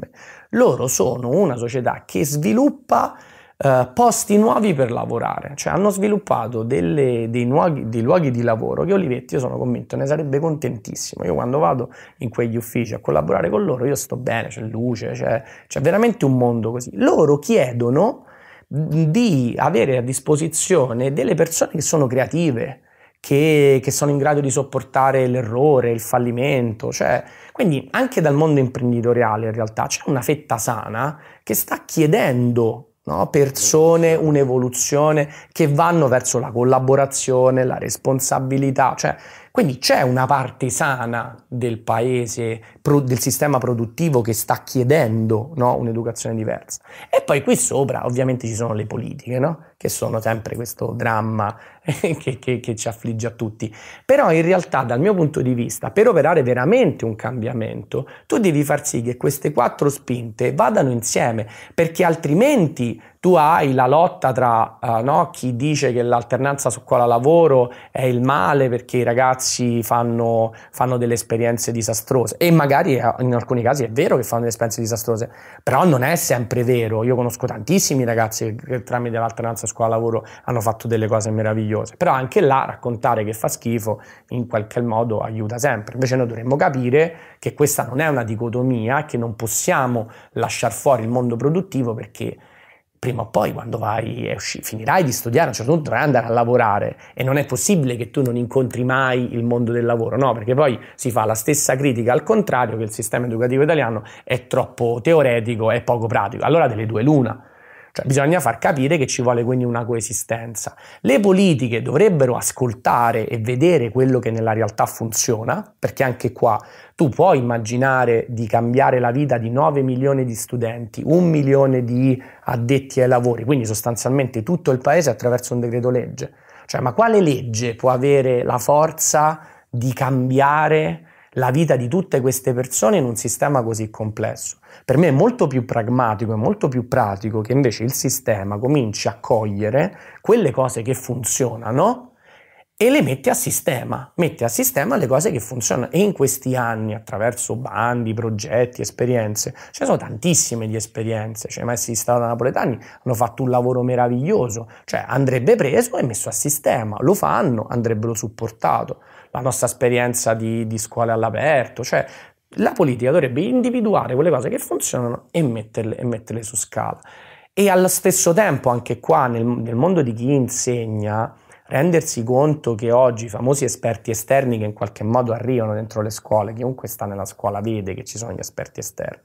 Loro sono una società che sviluppa eh, posti nuovi per lavorare, cioè hanno sviluppato delle, dei, nuoghi, dei, luoghi di lavoro che Olivetti, io sono convinto, ne sarebbe contentissimo. Io quando vado in quegli uffici a collaborare con loro, io sto bene, c'è luce, c'è, c'è veramente un mondo così. Loro chiedono di avere a disposizione delle persone che sono creative, che, che, sono in grado di sopportare l'errore, il fallimento, cioè, quindi anche dal mondo imprenditoriale in realtà c'è una fetta sana che sta chiedendo no, persone un'evoluzione che vanno verso la collaborazione, la responsabilità, cioè, quindi c'è una parte sana del paese del sistema produttivo che sta chiedendo no, un'educazione diversa. E poi qui sopra ovviamente ci sono le politiche, no? che sono sempre questo dramma che, che, che, ci affligge a tutti. Però in realtà dal mio punto di vista, per operare veramente un cambiamento, tu devi far sì che queste quattro spinte vadano insieme, perché altrimenti tu hai la lotta tra uh, no, chi dice che l'alternanza su quale lavoro è il male perché i ragazzi fanno, fanno delle esperienze disastrose e magari magari eh, in alcuni casi è vero che fanno delle esperienze disastrose, però non è sempre vero. Io conosco tantissimi ragazzi che tramite l'alternanza scuola-lavoro hanno fatto delle cose meravigliose, però anche là raccontare che fa schifo in qualche modo aiuta sempre. Invece noi dovremmo capire che questa non è una dicotomia, che non possiamo lasciare fuori il mondo produttivo perché prima o poi quando vai e usci, finirai di studiare, a un certo punto dovrai andare a lavorare e non è possibile che tu non incontri mai il mondo del lavoro, no, perché poi si fa la stessa critica al contrario che il sistema educativo italiano è troppo teoretico e poco pratico. Allora delle due l'una cioè, bisogna far capire che ci vuole quindi una coesistenza. Le politiche dovrebbero ascoltare e vedere quello che nella realtà funziona, perché anche qua tu puoi immaginare di cambiare la vita di 9 milioni di studenti, un milione di addetti ai lavori, quindi sostanzialmente tutto il paese attraverso un decreto legge. Cioè, ma quale legge può avere la forza di cambiare la vita di tutte queste persone in un sistema così complesso. Per me è molto più pragmatico e molto più pratico che invece il sistema cominci a cogliere quelle cose che funzionano e le mette a sistema, mette a sistema le cose che funzionano. E in questi anni, attraverso bandi, progetti, esperienze, ce ne sono tantissime di esperienze. Cioè, i maestri di Stato napoletani hanno fatto un lavoro meraviglioso, cioè andrebbe preso e messo a sistema. Lo fanno, andrebbero supportato la nostra esperienza di, di scuole all'aperto, cioè la politica dovrebbe individuare quelle cose che funzionano e metterle, e metterle su scala. E allo stesso tempo, anche qua, nel, nel, mondo di chi insegna, rendersi conto che oggi i famosi esperti esterni che in qualche modo arrivano dentro le scuole, chiunque sta nella scuola vede che ci sono gli esperti esterni,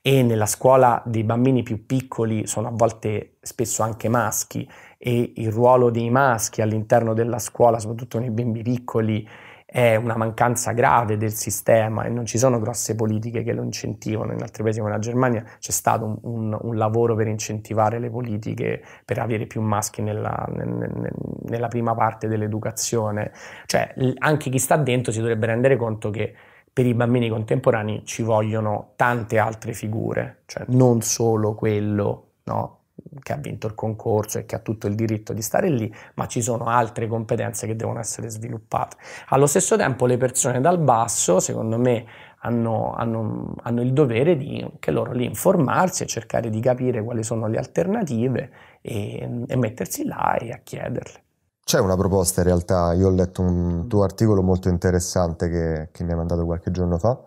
e nella scuola dei bambini più piccoli sono a volte spesso anche maschi, e il ruolo dei maschi all'interno della scuola, soprattutto nei bimbi piccoli, è una mancanza grave del sistema e non ci sono grosse politiche che lo incentivano. In altri paesi come la Germania c'è stato un, un, un lavoro per incentivare le politiche per avere più maschi nella, nel, nella prima parte dell'educazione. Cioè anche chi sta dentro si dovrebbe rendere conto che per i bambini contemporanei ci vogliono tante altre figure, cioè non solo quello, no? che ha vinto il concorso e che ha tutto il diritto di stare lì, ma ci sono altre competenze che devono essere sviluppate. Allo stesso tempo le persone dal basso, secondo me, hanno, hanno, hanno il dovere di anche loro lì informarsi e cercare di capire quali sono le alternative e, e mettersi là e a chiederle. C'è una proposta in realtà, io ho letto un mm. tuo articolo molto interessante che, che mi hai mandato qualche giorno fa,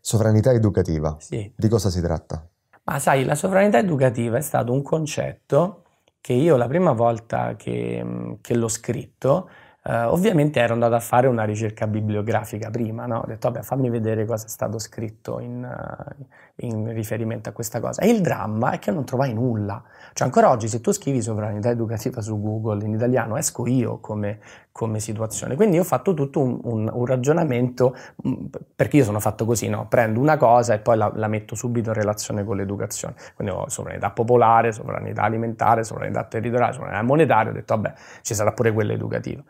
sovranità educativa. Sì. Di cosa si tratta? Ma sai, la sovranità educativa è stato un concetto che io la prima volta che, mm, che l'ho scritto, eh, ovviamente ero andato a fare una ricerca bibliografica prima, no? ho detto vabbè fammi vedere cosa è stato scritto in, eh, in riferimento a questa cosa. E il dramma è che non trovai nulla. Cioè, ancora oggi, se tu scrivi sovranità educativa su Google in italiano, esco io come, come situazione. Quindi, ho fatto tutto un, un, un, ragionamento, mm, perché io sono fatto così, no? prendo una cosa e poi la, la, metto subito in relazione con l'educazione. Quindi, ho sovranità popolare, sovranità alimentare, sovranità territoriale, sovranità monetaria. Ho detto, vabbè, ci sarà pure quella educativa.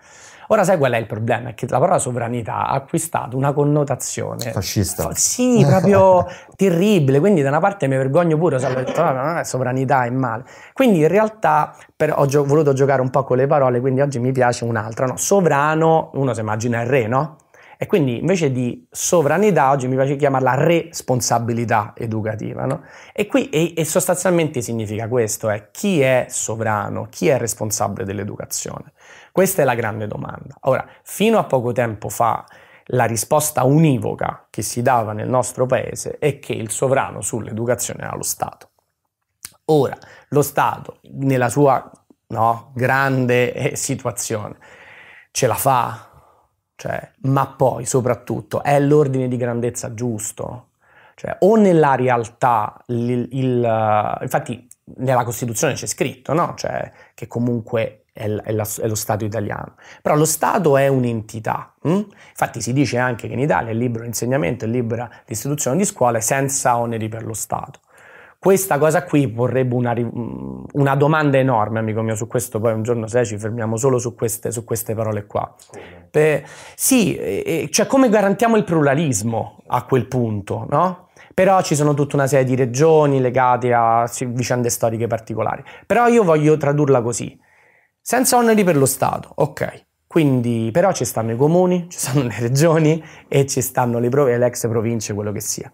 Ora sai qual è il problema? È che la parola sovranità ha acquistato una connotazione fascista. Sì, proprio terribile, quindi da una parte mi vergogno pure, ho detto no, ah, non è sovranità, è male. Quindi in realtà per, ho gio voluto giocare un po' con le parole, quindi oggi mi piace un'altra, no? Sovrano, uno si immagina il re, no? E quindi invece di sovranità, oggi mi piace chiamarla responsabilità educativa. No? E, qui, e, e sostanzialmente significa questo: è chi è sovrano, chi è responsabile dell'educazione. Questa è la grande domanda. Ora, fino a poco tempo fa la risposta univoca che si dava nel nostro paese è che il sovrano sull'educazione era lo Stato. Ora, lo Stato, nella sua no, grande eh, situazione, ce la fa, cioè, ma poi soprattutto è l'ordine di grandezza giusto. Cioè, o nella realtà, il, il, infatti nella Costituzione c'è scritto no? cioè, che comunque è, lo Stato italiano. Però lo Stato è un'entità. Hm? Infatti si dice anche che in Italia è libero l'insegnamento, è libera l'istituzione di scuole senza oneri per lo Stato. Questa cosa qui vorrebbe una, mm, una, domanda enorme, amico mio, su questo poi un giorno se ci fermiamo solo su queste, su queste parole qua. Eh, sì, eh, cioè come garantiamo il pluralismo a quel punto, no? Però ci sono tutta una serie di regioni legate a vicende storiche particolari. Però io voglio tradurla così. Senza oneri per lo Stato, ok. Quindi però ci stanno i comuni, ci stanno le regioni e ci stanno le, prov- le ex province, quello che sia.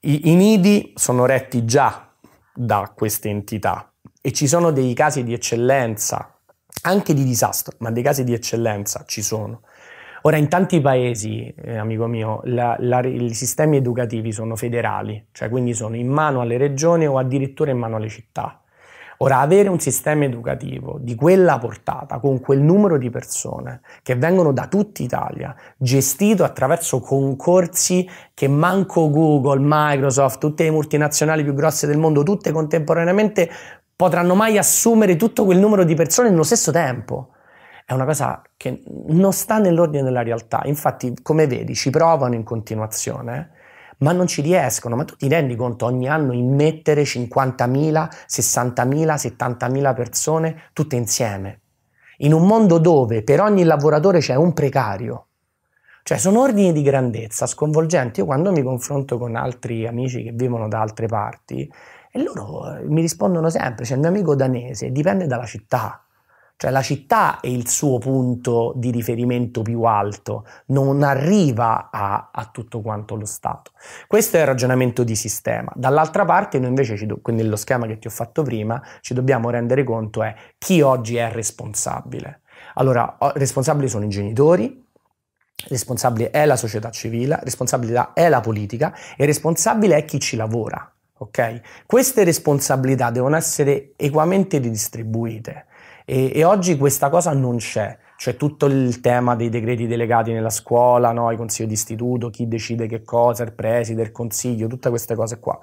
I, I nidi sono retti già da queste entità e ci sono dei casi di eccellenza, anche di disastro, ma dei casi di eccellenza ci sono. Ora, in tanti paesi, eh, amico mio, la, la, i sistemi educativi sono federali, cioè quindi sono in mano alle regioni o addirittura in mano alle città. Ora, avere un sistema educativo di quella portata, con quel numero di persone che vengono da tutta Italia, gestito attraverso concorsi che manco Google, Microsoft, tutte le multinazionali più grosse del mondo, tutte contemporaneamente, potranno mai assumere tutto quel numero di persone nello stesso tempo. È una cosa che non sta nell'ordine della realtà, infatti come vedi ci provano in continuazione ma non ci riescono. Ma tu ti rendi conto ogni anno immettere 50.000, 60.000, 70.000 persone tutte insieme? In un mondo dove per ogni lavoratore c'è un precario. Cioè sono ordini di grandezza sconvolgenti. Io quando mi confronto con altri amici che vivono da altre parti, e loro mi rispondono sempre, cioè il mio amico danese dipende dalla città. Cioè la città è il suo punto di riferimento più alto, non arriva a, a tutto quanto lo Stato. Questo è il ragionamento di sistema. Dall'altra parte noi invece, do, nello schema che ti ho fatto prima, ci dobbiamo rendere conto è chi oggi è responsabile. Allora, responsabili sono i genitori, responsabile è la società civile, responsabilità è la politica e responsabile è chi ci lavora. Okay? Queste responsabilità devono essere equamente ridistribuite. E, e, oggi questa cosa non c'è, cioè tutto il tema dei decreti delegati nella scuola, no? i consigli di istituto, chi decide che cosa, il preside, il consiglio, tutte queste cose qua.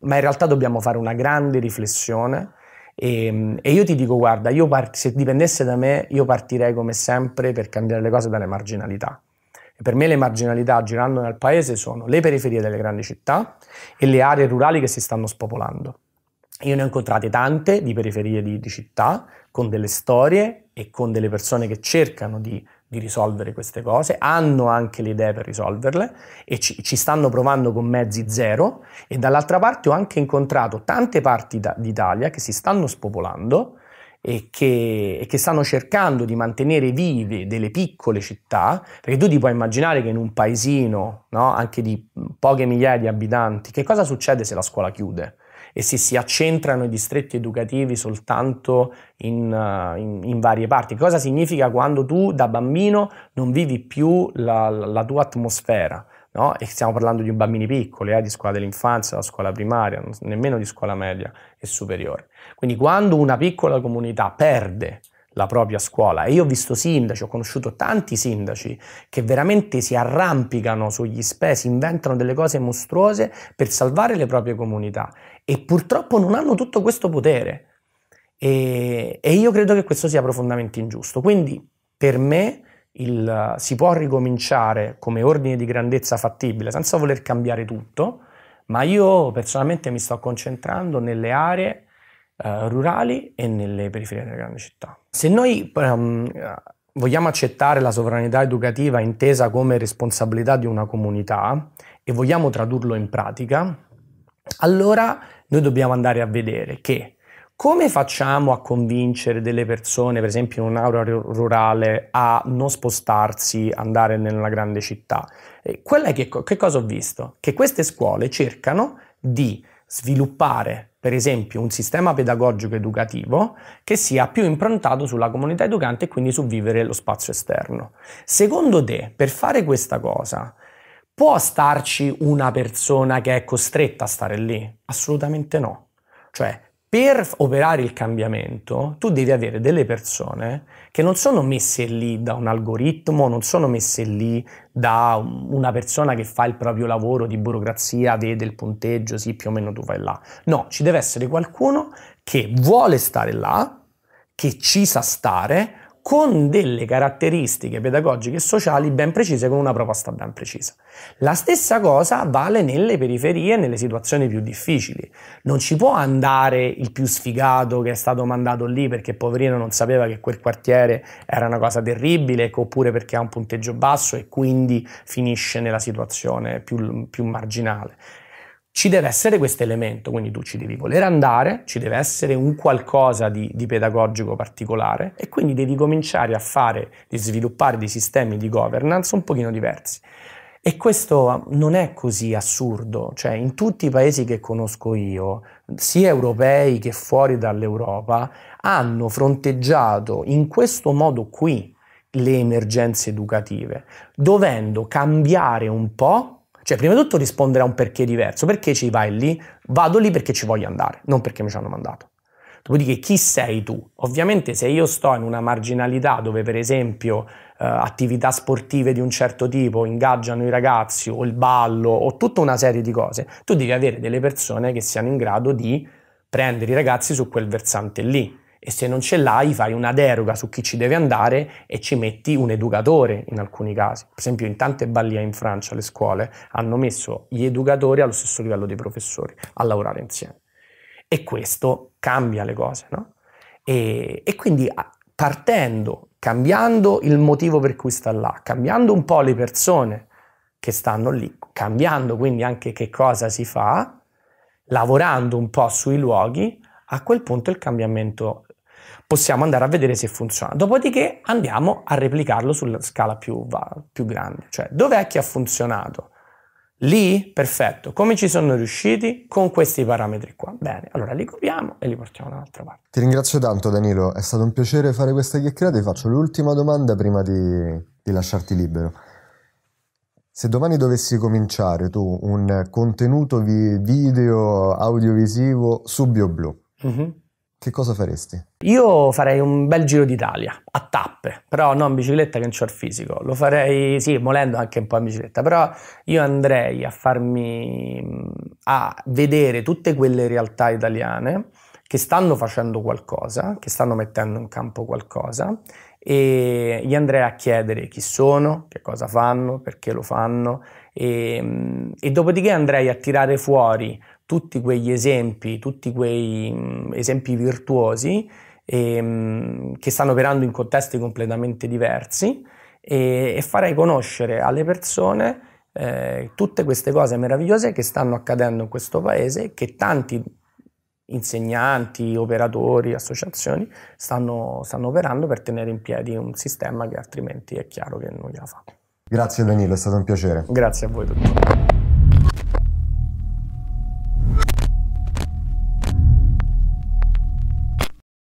Ma in realtà dobbiamo fare una grande riflessione e, ehm, e io ti dico, guarda, part- se dipendesse da me, io partirei come sempre per cambiare le cose dalle marginalità. E per me le marginalità girando nel paese sono le periferie delle grandi città e le aree rurali che si stanno spopolando io ne ho incontrate tante di periferie di, di, città, con delle storie e con delle persone che cercano di, di risolvere queste cose, hanno anche le idee per risolverle e ci, ci, stanno provando con mezzi zero. E dall'altra parte ho anche incontrato tante parti da, d'Italia che si stanno spopolando e che, e che stanno cercando di mantenere vive delle piccole città, perché tu ti puoi immaginare che in un paesino, no, anche di poche migliaia di abitanti, che cosa succede se la scuola chiude? e se si accentrano i distretti educativi soltanto in, eh, in, in, varie parti. Cosa significa quando tu da bambino non vivi più la, la tua atmosfera? No? E stiamo parlando di bambini piccoli, eh, di scuola dell'infanzia, scuola primaria, nemmeno di scuola media e superiore. Quindi quando una piccola comunità perde la propria scuola. E io ho visto sindaci, ho conosciuto tanti sindaci che veramente si arrampicano sugli spesi, inventano delle cose mostruose per salvare le proprie comunità e purtroppo non hanno tutto questo potere. E, e io credo che questo sia profondamente ingiusto. Quindi per me il, si può ricominciare come ordine di grandezza fattibile senza voler cambiare tutto, ma io personalmente mi sto concentrando nelle aree eh, rurali e nelle periferie delle grandi città. Se noi um, vogliamo accettare la sovranità educativa intesa come responsabilità di una comunità e vogliamo tradurlo in pratica, allora noi dobbiamo andare a vedere che come facciamo a convincere delle persone, per esempio in un'aura rurale, a non spostarsi, andare nella grande città? Che, che cosa ho visto? Che queste scuole cercano di sviluppare per esempio un sistema pedagogico educativo che sia più improntato sulla comunità educante e quindi su vivere lo spazio esterno. Secondo te, per fare questa cosa, Può starci una persona che è costretta a stare lì? Assolutamente no. Cioè, per operare il cambiamento, tu devi avere delle persone che non sono messe lì da un algoritmo, non sono messe lì da una persona che fa il proprio lavoro di burocrazia, vede il punteggio, sì, più o meno tu vai là. No, ci deve essere qualcuno che vuole stare là, che ci sa stare, con delle caratteristiche pedagogiche e sociali ben precise, con una proposta ben precisa. La stessa cosa vale nelle periferie, nelle situazioni più difficili. Non ci può andare il più sfigato che è stato mandato lì perché poverino non sapeva che quel quartiere era una cosa terribile, oppure perché ha un punteggio basso e quindi finisce nella situazione più, più marginale ci deve essere questo elemento, quindi tu ci devi voler andare, ci deve essere un qualcosa di, di, pedagogico particolare e quindi devi cominciare a fare, di sviluppare dei sistemi di governance un pochino diversi. E questo non è così assurdo, cioè in tutti i paesi che conosco io, sia europei che fuori dall'Europa, hanno fronteggiato in questo modo qui le emergenze educative, dovendo cambiare un po' Cioè, prima di tutto rispondere a un perché diverso. Perché ci vai lì? Vado lì perché ci voglio andare, non perché mi ci hanno mandato. Dopodiché, chi sei tu? Ovviamente, se io sto in una marginalità dove, per esempio, eh, attività sportive di un certo tipo ingaggiano i ragazzi, o il ballo, o tutta una serie di cose, tu devi avere delle persone che siano in grado di prendere i ragazzi su quel versante lì e se non ce l'hai fai una deroga su chi ci deve andare e ci metti un educatore in alcuni casi. Per esempio in tante balie in Francia le scuole hanno messo gli educatori allo stesso livello dei professori a lavorare insieme. E questo cambia le cose, no? E, e quindi partendo, cambiando il motivo per cui sta là, cambiando un po' le persone che stanno lì, cambiando quindi anche che cosa si fa, lavorando un po' sui luoghi, a quel punto il cambiamento possiamo andare a vedere se funziona. Dopodiché andiamo a replicarlo sulla scala più, più grande, cioè dov'è che ha funzionato? Lì? Perfetto. Come ci sono riusciti? Con questi parametri qua. Bene, allora li copiamo e li portiamo da un'altra parte. Ti ringrazio tanto Danilo, è stato un piacere fare questa chiacchierata. Ti faccio l'ultima domanda prima di, di lasciarti libero. Se domani dovessi cominciare tu un contenuto vi- video audiovisivo su BioBlue, mm-hmm che cosa faresti? Io farei un bel giro d'Italia, a tappe, però non in bicicletta che non c'ho il fisico. Lo farei, sì, molendo anche un po' in bicicletta, però io andrei a farmi, mm, a vedere tutte quelle realtà italiane che stanno facendo qualcosa, che stanno mettendo in campo qualcosa e gli andrei a chiedere chi sono, che cosa fanno, perché lo fanno e, mm, e dopodiché andrei a tirare fuori tutti quegli esempi, tutti quei mh, mm, esempi virtuosi e, ehm, mh, che stanno operando in contesti completamente diversi e, e farei conoscere alle persone eh, tutte queste cose meravigliose che stanno accadendo in questo paese, e che tanti insegnanti, operatori, associazioni stanno, stanno operando per tenere in piedi un sistema che altrimenti è chiaro che non gliela fa. Grazie Danilo, è stato un piacere. Grazie a voi tutti.